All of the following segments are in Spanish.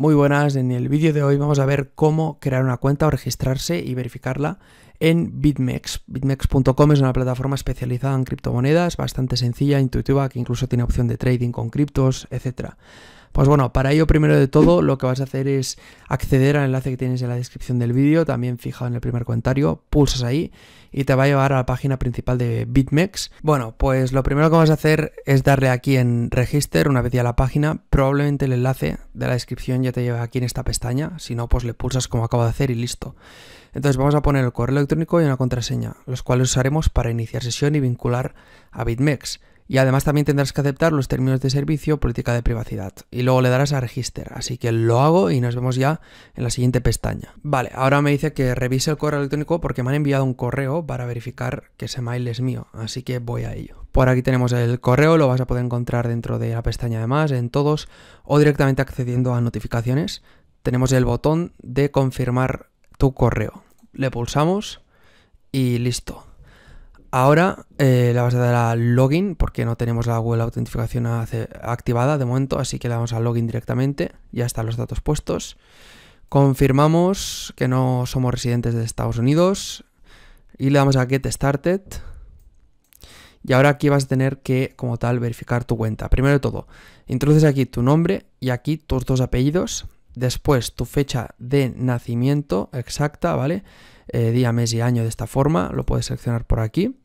Muy buenas, en el vídeo de hoy vamos a ver cómo crear una cuenta o registrarse y verificarla en BitMEX. BitMEX.com es una plataforma especializada en criptomonedas, bastante sencilla, intuitiva, que incluso tiene opción de trading con criptos, etc. Pues bueno, para ello primero de todo lo que vas a hacer es acceder al enlace que tienes en la descripción del vídeo, también fijado en el primer comentario, pulsas ahí y te va a llevar a la página principal de BitMEX. Bueno, pues lo primero que vas a hacer es darle aquí en Register una vez ya la página, probablemente el enlace de la descripción ya te lleva aquí en esta pestaña, si no pues le pulsas como acabo de hacer y listo. Entonces vamos a poner el correo electrónico y una contraseña, los cuales usaremos para iniciar sesión y vincular a BitMEX. Y además también tendrás que aceptar los términos de servicio, política de privacidad. Y luego le darás a register. Así que lo hago y nos vemos ya en la siguiente pestaña. Vale, ahora me dice que revise el correo electrónico porque me han enviado un correo para verificar que ese mail es mío. Así que voy a ello. Por aquí tenemos el correo, lo vas a poder encontrar dentro de la pestaña de más, en todos, o directamente accediendo a notificaciones. Tenemos el botón de confirmar tu correo. Le pulsamos y listo Ahora le vas a dar a login porque no tenemos la Google autentificación activada de momento, así que le damos a login directamente. Ya están los datos puestos. Confirmamos que no somos residentes de Estados Unidos y le damos a Get Started. Y ahora aquí vas a tener que, como tal, verificar tu cuenta. Primero de todo, introduces aquí tu nombre y aquí tus dos apellidos. Después tu fecha de nacimiento exacta, ¿vale? Eh, día, mes y año de esta forma, lo puedes seleccionar por aquí.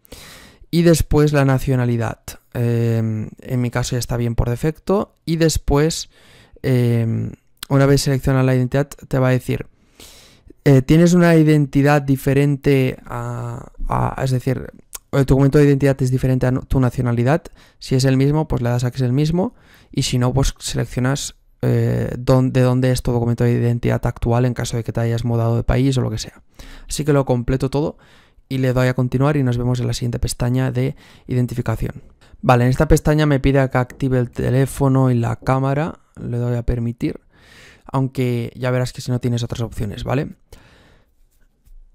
Y después la nacionalidad. Em, en mi caso ya está bien por defecto. Y después, em, una vez seleccionada la identidad, te va a decir, eh, tienes una identidad diferente a, Es decir, eh, tu documento de identidad es diferente a tu nacionalidad. Si es el mismo, pues le das a que es el mismo. Y si no, pues seleccionas eh, dónde, de dónde es tu documento de identidad actual en caso de que te hayas mudado de país o lo que sea. Así que lo completo todo y le doy a continuar y nos vemos en la siguiente pestaña de identificación. Vale, en esta pestaña me pide que active el teléfono y la cámara, le doy a permitir, aunque ya verás que si no tienes otras opciones, ¿vale?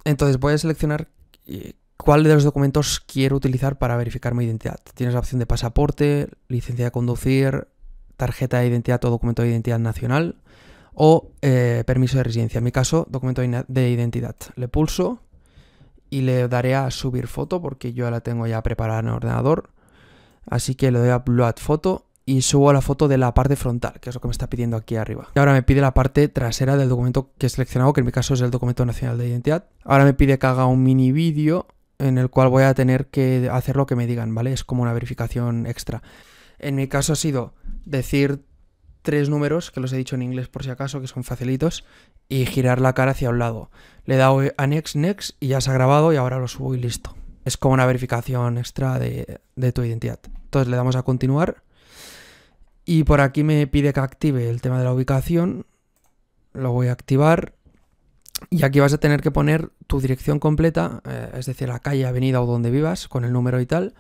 Entonces voy a seleccionar eh, cuál de los documentos quiero utilizar para verificar mi identidad. Tienes la opción de pasaporte, licencia de conducir, tarjeta de identidad o documento de identidad nacional o eh, permiso de residencia. En mi caso, documento de identidad. Le pulso y le daré a subir foto porque yo la tengo ya preparada en el ordenador. Así que le doy a upload foto y subo la foto de la parte frontal, que es lo que me está pidiendo aquí arriba. Y ahora me pide la parte trasera del documento que he seleccionado, que en mi caso es el documento nacional de identidad. Ahora me pide que haga un mini vídeo en el cual voy a tener que hacer lo que me digan, ¿vale? Es como una verificación extra. En mi caso ha sido decir tres números, que los he dicho en inglés por si acaso, que son facilitos, y girar la cara hacia un lado. Le he dado a next, next y ya se ha grabado y ahora lo subo y listo. Es como una verificación extra de, tu identidad. Entonces le damos a continuar y por aquí me pide que active el tema de la ubicación. Lo voy a activar y aquí vas a tener que poner tu dirección completa, eh, es decir, la calle, avenida o donde vivas con el número y tal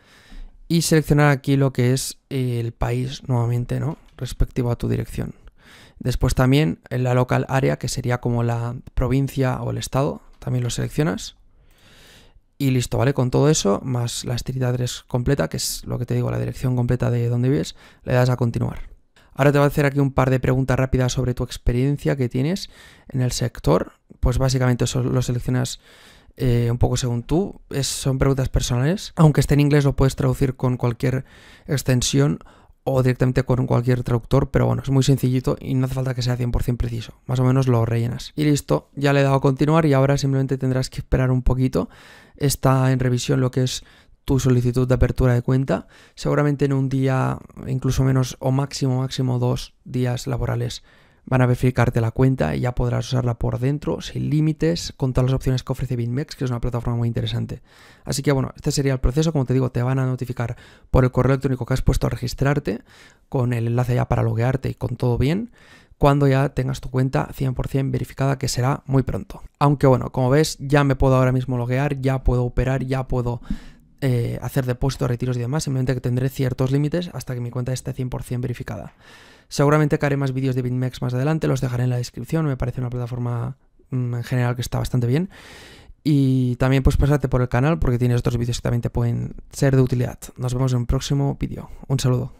y seleccionar aquí lo que es el país nuevamente, ¿no? Respectivo a tu dirección. Después también en la local área, que sería como la provincia o el estado, también lo seleccionas. Y listo, ¿vale? Con todo eso, más la street address completa, que es lo que te digo, la dirección completa de donde vives, le das a continuar. Ahora te voy a hacer aquí un par de preguntas rápidas sobre tu experiencia que tienes en el sector. Pues básicamente eso lo seleccionas eh, un poco según tú. son preguntas personales. Aunque esté en inglés lo puedes traducir con cualquier extensión o directamente con cualquier traductor, pero bueno, es muy sencillito y no hace falta que sea 100% preciso. Más o menos lo rellenas. Y listo, ya le he dado a continuar y ahora simplemente tendrás que esperar un poquito. Está en revisión lo que es tu solicitud de apertura de cuenta. Seguramente en un día, incluso menos o máximo, máximo dos días laborales Van a verificarte la cuenta y ya podrás usarla por dentro, sin límites, con todas las opciones que ofrece BitMEX, que es una plataforma muy interesante. Así que bueno, este sería el proceso. Como te digo, te van a notificar por el correo electrónico que has puesto a registrarte, con el enlace ya para loguearte y con todo bien cuando ya tengas tu cuenta 100% verificada, que será muy pronto. Aunque bueno, como ves, ya me puedo ahora mismo loguear, ya puedo operar, ya puedo eh, hacer depósitos, retiros y demás, simplemente que tendré ciertos límites hasta que mi cuenta esté 100% verificada. Seguramente que haré más vídeos de BitMEX más adelante, los dejaré en la descripción, me parece una plataforma mm, en general que está bastante bien. Y también puedes pasarte por el canal porque tienes otros vídeos que también te pueden ser de utilidad. Nos vemos en un próximo vídeo. Un saludo.